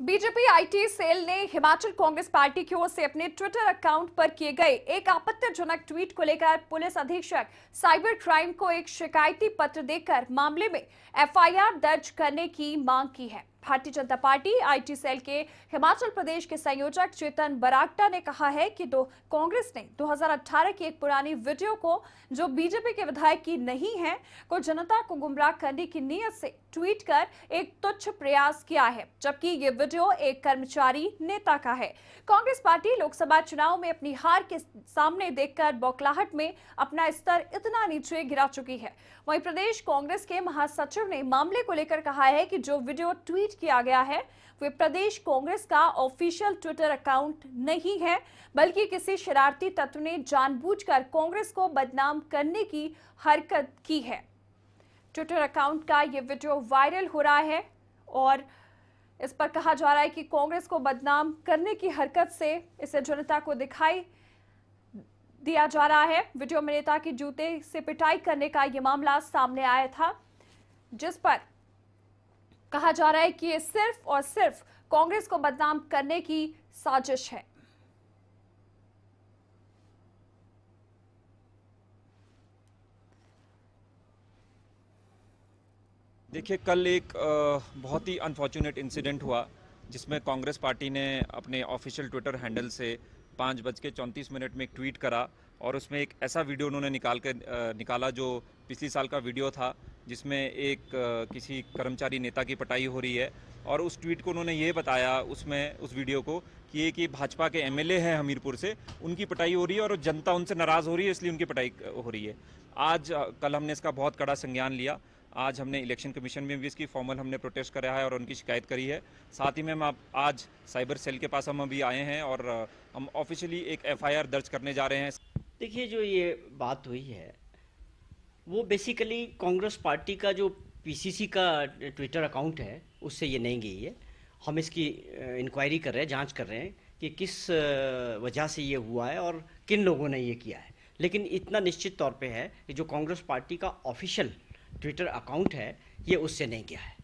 BJP IT cell ने Himachal Congress party की ओर से अपने ट्विटर अकाउंट पर किए गए एक आपत्तिजनक ट्वीट को लेकर पुलिस अधीक्षक साइबर क्राइम को एक शिकायती पत्र देकर मामले में एफआईआर दर्ज करने की मांग की है भारतीय जनता पार्टी आईटी सेल के हिमाचल प्रदेश के संयोजक चेतन बरागटा ने कहा है कि दो कांग्रेस ने 2018 की एक पुरानी वीडियो को जो बीजेपी के विधायक की नहीं है को जनता को गुमराह करने की नीयत से ट्वीट कर एक तुच्छ प्रयास किया है जबकि ये वीडियो एक कर्मचारी नेता का है कांग्रेस पार्टी लोकसभा चुनाव में अपनी हार के सामने देखकर बौखलाहट में अपना स्तर इतना नीचे गिरा चुकी है वही प्रदेश कांग्रेस के महासचिव ने मामले को लेकर कहा है कि जो वीडियो ट्वीट ट्वीट किया गया है वे प्रदेश कांग्रेस का ऑफिशियल ट्विटर अकाउंट नहीं है बल्कि किसी शरारती तत्व ने जानबूझकर कांग्रेस को बदनाम करने की हरकत की है ट्विटर अकाउंट का ये वीडियो वायरल हो रहा है और इस पर कहा जा रहा है कि कांग्रेस को बदनाम करने की हरकत से इसे जनता को दिखाई दिया जा रहा है वीडियो में नेता के जूते से पिटाई करने का यह मामला सामने आया था जिस पर कहा जा रहा है कि ये सिर्फ और सिर्फ कांग्रेस को बदनाम करने की साजिश है देखिए कल एक बहुत ही अनफॉर्चुनेट इंसिडेंट हुआ जिसमें कांग्रेस पार्टी ने अपने ऑफिशियल ट्विटर हैंडल से पाँच बज के चौंतीस मिनट में एक ट्वीट करा और उसमें एक ऐसा वीडियो उन्होंने निकाल कर निकाला जो पिछले साल का वीडियो था जिसमें एक किसी कर्मचारी नेता की पटाई हो रही है और उस ट्वीट को उन्होंने ये बताया उसमें उस वीडियो को कि एक ये भाजपा के एमएलए हैं हमीरपुर से उनकी पटाई हो रही है और जनता उनसे नाराज़ हो रही है इसलिए उनकी पटाई हो रही है आज कल हमने इसका बहुत कड़ा संज्ञान लिया आज हमने इलेक्शन कमीशन में भी इसकी फॉर्मल हमने प्रोटेस्ट कराया है और उनकी शिकायत करी है साथ ही में हम आप आज साइबर सेल के पास हम अभी आए हैं और हम ऑफिशियली एक एफआईआर दर्ज करने जा रहे हैं देखिए जो ये बात हुई है वो बेसिकली कांग्रेस पार्टी का जो पीसीसी का ट्विटर अकाउंट है उससे ये नहीं गई है हम इसकी इंक्वायरी कर रहे हैं जांच कर रहे हैं कि किस वजह से ये हुआ है और किन लोगों ने ये किया है लेकिन इतना निश्चित तौर पे है कि जो कांग्रेस पार्टी का ऑफिशियल ट्विटर अकाउंट है ये उससे नहीं गया है